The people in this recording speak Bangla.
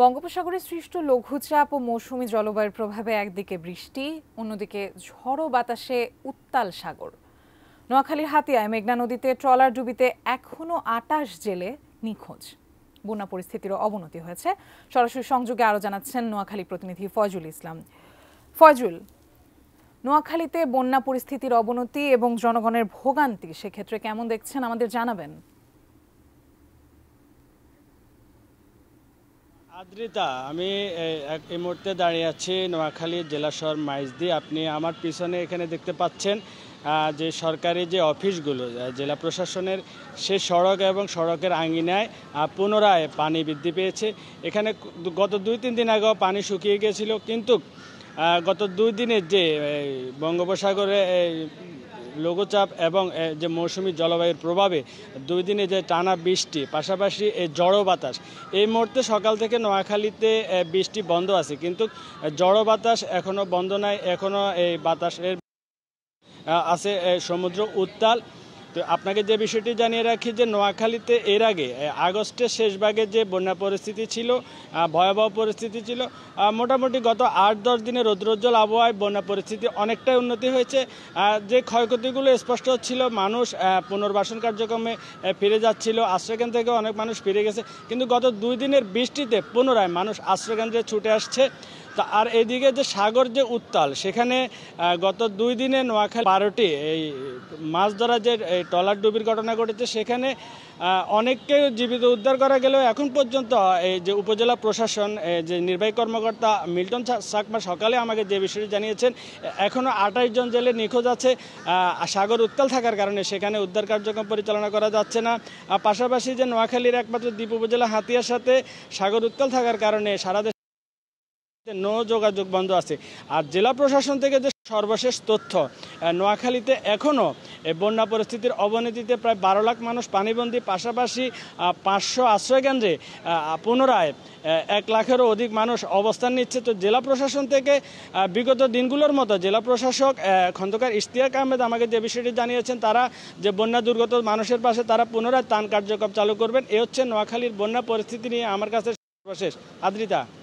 বঙ্গোপসাগরে সৃষ্ট লঘুচাপ ও মৌসুমী জলবায়ুর প্রভাবে একদিকে বৃষ্টি অন্যদিকে ঝড়ো বাতাসে উত্তাল সাগর নোয়াখালীর হাতিয়ায় মেঘনা নদীতে ট্রলার ডুবিতে এখনও আটাশ জেলে নিখোঁজ বন্যা পরিস্থিতির অবনতি হয়েছে সরাসরি সংযোগে আরও জানাচ্ছেন নোয়াখালী প্রতিনিধি ফয়জুল ইসলাম ফয়জুল নোয়াখালীতে বন্যা পরিস্থিতির অবনতি এবং জনগণের ভোগান্তি সেক্ষেত্রে কেমন দেখছেন আমাদের জানাবেন আদ্রিতা আমি এই মুহূর্তে দাঁড়িয়ে আছি নোয়াখালী জেলা শহর মাইজদি আপনি আমার পিছনে এখানে দেখতে পাচ্ছেন যে সরকারি যে অফিসগুলো জেলা প্রশাসনের সে সড়ক এবং সড়কের আঙিনায় পুনরায় পানি বৃদ্ধি পেয়েছে এখানে গত দুই তিন দিন আগেও পানি শুকিয়ে গিয়েছিল কিন্তু গত দুই দিনের যে বঙ্গোপসাগরে লঘুচাপ এবং যে মৌসুমি জলবায়ুর প্রভাবে দুই দিনে যে টানা বৃষ্টি পাশাপাশি জড়ো বাতাস এই মুহূর্তে সকাল থেকে নোয়াখালীতে বৃষ্টি বন্ধ আছে কিন্তু জড়ো বাতাস এখনও বন্ধ নাই এখনও এই বাতাসের আছে সমুদ্র উত্তাল তো আপনাকে যে বিষয়টি জানিয়ে রাখি যে নোয়াখালীতে এর আগে আগস্টের শেষ ভাগে যে বন্যা পরিস্থিতি ছিল ভয়াবহ পরিস্থিতি ছিল মোটামুটি গত আট দশ দিনে রৌদ্রোজ্জ্বল আবহাওয়ায় বন্যা পরিস্থিতি অনেকটাই উন্নতি হয়েছে যে ক্ষয়ক্ষতিগুলো স্পষ্ট হচ্ছিল মানুষ পুনর্বাসন কার্যক্রমে ফিরে যাচ্ছিল আশ্রয়কেন্দ্র থেকে অনেক মানুষ ফিরে গেছে কিন্তু গত দুই দিনের বৃষ্টিতে পুনরায় মানুষ আশ্রয়কেন্দ্রে ছুটে আসছে আর এদিকে যে সাগর যে উত্তাল সেখানে গত দুই দিনে নোয়াখালী বারোটি এই মাছ ধরা যে টলার ডুবির ঘটনা ঘটেছে সেখানে অনেককে জীবিত উদ্ধার করা গেলেও এখন পর্যন্ত এই যে উপজেলা প্রশাসন যে নির্বাহী কর্মকর্তা মিল্টন সাকমা সকালে আমাকে যে বিষয়টি জানিয়েছেন এখনও আঠাশ জন জেলে নিখোঁজ আছে সাগর উত্তাল থাকার কারণে সেখানে উদ্ধার কার্যক্রম পরিচালনা করা যাচ্ছে না পাশাপাশি যে নোয়াখালীর একমাত্র দ্বীপ উপজেলা হাতিয়ার সাথে সাগর উত্তাল থাকার কারণে সারা নো যোগাযোগ বন্ধ আছে আর জেলা প্রশাসন থেকে যে সর্বশেষ তথ্য নোয়াখালীতে এখনও বন্যা পরিস্থিতির অবনতিতে প্রায় বারো লাখ মানুষ পানিবন্দী পাশাপাশি পাঁচশো আশ্রয়কেন্দ্রে পুনরায় এক লাখেরও অধিক মানুষ অবস্থান নিচ্ছে তো জেলা প্রশাসন থেকে বিগত দিনগুলোর মতো জেলা প্রশাসক খন্দকার ইশতিয়াক আহমেদ আমাকে যে বিষয়টি জানিয়েছেন তারা যে বন্যা দুর্গত মানুষের পাশে তারা পুনরায় তান কার্যক্রম চালু করবেন এ হচ্ছে নোয়াখালীর বন্যা পরিস্থিতি নিয়ে আমার কাছে সর্বশেষ আদ্রিতা